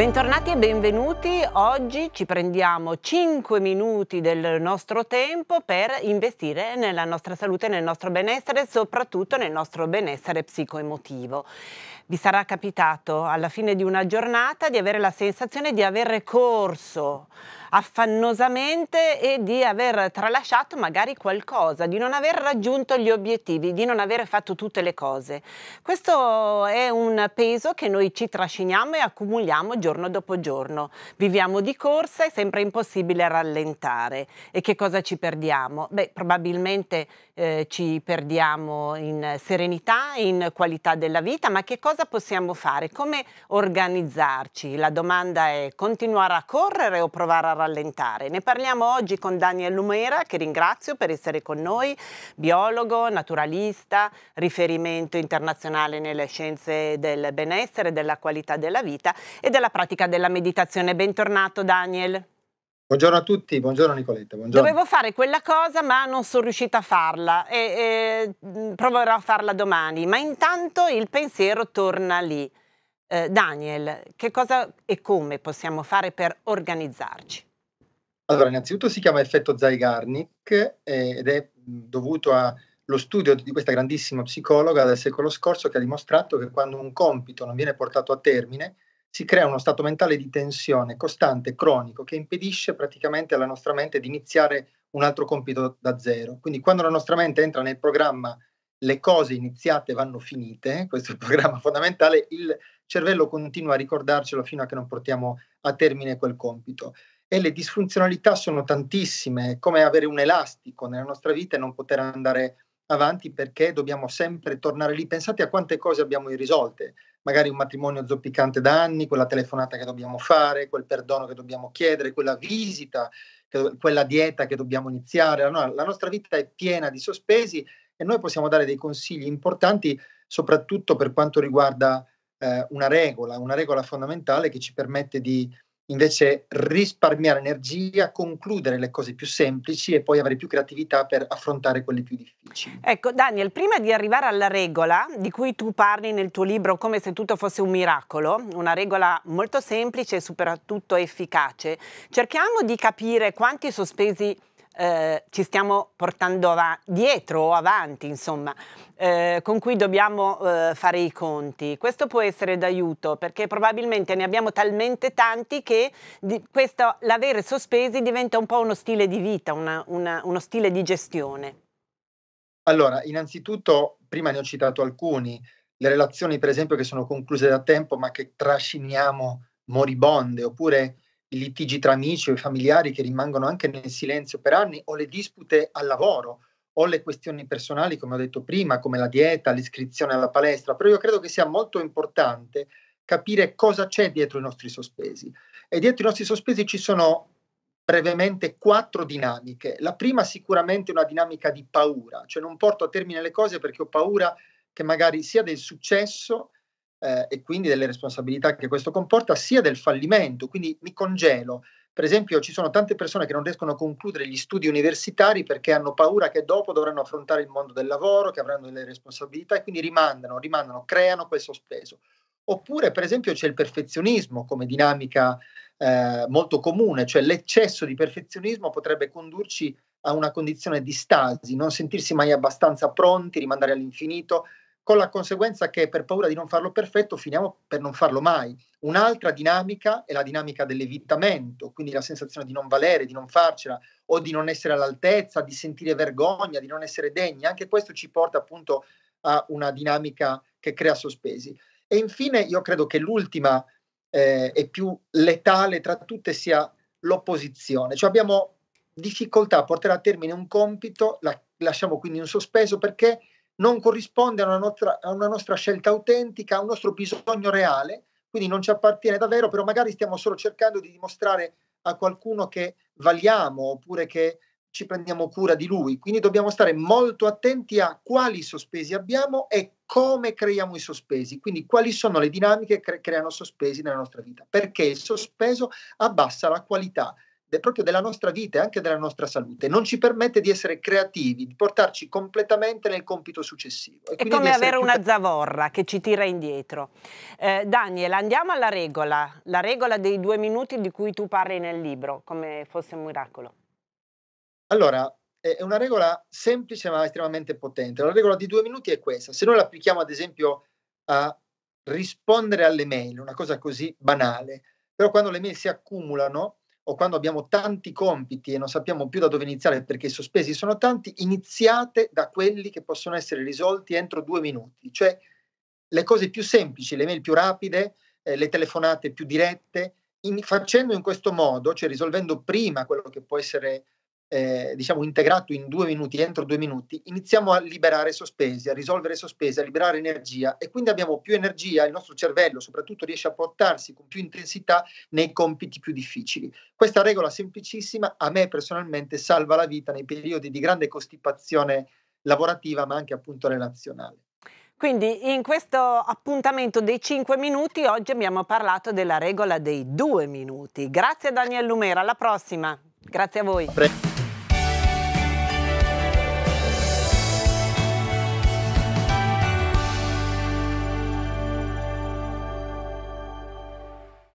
Bentornati e benvenuti. Oggi ci prendiamo 5 minuti del nostro tempo per investire nella nostra salute, nel nostro benessere e soprattutto nel nostro benessere psicoemotivo. Vi sarà capitato alla fine di una giornata di avere la sensazione di aver corso affannosamente e di aver tralasciato magari qualcosa, di non aver raggiunto gli obiettivi, di non aver fatto tutte le cose. Questo è un peso che noi ci trasciniamo e accumuliamo giorno dopo giorno. Viviamo di corsa, è sempre impossibile rallentare. E che cosa ci perdiamo? Beh, probabilmente eh, ci perdiamo in serenità, in qualità della vita, ma che cosa possiamo fare? Come organizzarci? La domanda è continuare a correre o provare a rallentare. Ne parliamo oggi con Daniel Lumera, che ringrazio per essere con noi, biologo, naturalista, riferimento internazionale nelle scienze del benessere, della qualità della vita e della pratica della meditazione. Bentornato Daniel. Buongiorno a tutti, buongiorno Nicoletta. Buongiorno. Dovevo fare quella cosa ma non sono riuscita a farla e, e mm, proverò a farla domani, ma intanto il pensiero torna lì. Eh, Daniel, che cosa e come possiamo fare per organizzarci? Allora, innanzitutto si chiama effetto Zygarnik eh, ed è mm, dovuto allo studio di questa grandissima psicologa del secolo scorso che ha dimostrato che quando un compito non viene portato a termine si crea uno stato mentale di tensione costante, cronico, che impedisce praticamente alla nostra mente di iniziare un altro compito da zero. Quindi quando la nostra mente entra nel programma le cose iniziate vanno finite, questo è il programma fondamentale, il cervello continua a ricordarcelo fino a che non portiamo a termine quel compito e le disfunzionalità sono tantissime, come avere un elastico nella nostra vita e non poter andare avanti perché dobbiamo sempre tornare lì. Pensate a quante cose abbiamo irrisolte, magari un matrimonio zoppicante da anni, quella telefonata che dobbiamo fare, quel perdono che dobbiamo chiedere, quella visita, quella dieta che dobbiamo iniziare. la nostra vita è piena di sospesi e noi possiamo dare dei consigli importanti, soprattutto per quanto riguarda eh, una regola, una regola fondamentale che ci permette di invece risparmiare energia, concludere le cose più semplici e poi avere più creatività per affrontare quelle più difficili. Ecco, Daniel, prima di arrivare alla regola di cui tu parli nel tuo libro come se tutto fosse un miracolo, una regola molto semplice e soprattutto efficace, cerchiamo di capire quanti sospesi eh, ci stiamo portando dietro o avanti, insomma, eh, con cui dobbiamo eh, fare i conti. Questo può essere d'aiuto perché probabilmente ne abbiamo talmente tanti che questo, l'avere sospesi diventa un po' uno stile di vita, una, una, uno stile di gestione. Allora, innanzitutto, prima ne ho citato alcuni, le relazioni per esempio che sono concluse da tempo ma che trasciniamo moribonde oppure i litigi tra amici o i familiari che rimangono anche nel silenzio per anni, o le dispute al lavoro, o le questioni personali, come ho detto prima, come la dieta, l'iscrizione alla palestra, però io credo che sia molto importante capire cosa c'è dietro i nostri sospesi. E dietro i nostri sospesi ci sono brevemente quattro dinamiche. La prima sicuramente è una dinamica di paura, cioè non porto a termine le cose perché ho paura che magari sia del successo, eh, e quindi delle responsabilità che questo comporta, sia del fallimento, quindi mi congelo. Per esempio ci sono tante persone che non riescono a concludere gli studi universitari perché hanno paura che dopo dovranno affrontare il mondo del lavoro, che avranno delle responsabilità e quindi rimandano, rimandano, creano quel sospeso. Oppure per esempio c'è il perfezionismo come dinamica eh, molto comune, cioè l'eccesso di perfezionismo potrebbe condurci a una condizione di stasi, non sentirsi mai abbastanza pronti, rimandare all'infinito, con la conseguenza che per paura di non farlo perfetto finiamo per non farlo mai. Un'altra dinamica è la dinamica dell'evitamento, quindi la sensazione di non valere, di non farcela o di non essere all'altezza, di sentire vergogna, di non essere degni. Anche questo ci porta appunto a una dinamica che crea sospesi. E infine io credo che l'ultima eh, e più letale tra tutte sia l'opposizione, cioè abbiamo difficoltà a portare a termine un compito, la, lasciamo quindi un sospeso perché non corrisponde a una, nostra, a una nostra scelta autentica, a un nostro bisogno reale, quindi non ci appartiene davvero, però magari stiamo solo cercando di dimostrare a qualcuno che valiamo oppure che ci prendiamo cura di lui. Quindi dobbiamo stare molto attenti a quali sospesi abbiamo e come creiamo i sospesi, quindi quali sono le dinamiche che creano sospesi nella nostra vita, perché il sospeso abbassa la qualità de, proprio della nostra vita e anche della nostra salute, non ci permette di essere creativi, di portarci completamente nel compito successivo. È come avere una zavorra che ci tira indietro. Eh, Daniel, andiamo alla regola, la regola dei due minuti di cui tu parli nel libro, come fosse un miracolo. Allora, è una regola semplice ma estremamente potente. La regola di due minuti è questa. Se noi la applichiamo ad esempio a rispondere alle mail, una cosa così banale, però quando le mail si accumulano o quando abbiamo tanti compiti e non sappiamo più da dove iniziare perché i sospesi sono tanti, iniziate da quelli che possono essere risolti entro due minuti, cioè le cose più semplici, le mail più rapide, eh, le telefonate più dirette, in, facendo in questo modo, cioè risolvendo prima quello che può essere eh, diciamo integrato in due minuti, entro due minuti, iniziamo a liberare sospesi, a risolvere sospesi, a liberare energia e quindi abbiamo più energia, il nostro cervello soprattutto riesce a portarsi con più intensità nei compiti più difficili. Questa regola semplicissima a me personalmente salva la vita nei periodi di grande costipazione lavorativa ma anche appunto relazionale. Quindi in questo appuntamento dei 5 minuti oggi abbiamo parlato della regola dei 2 minuti. Grazie Daniel Lumera, alla prossima. Grazie a voi. Pre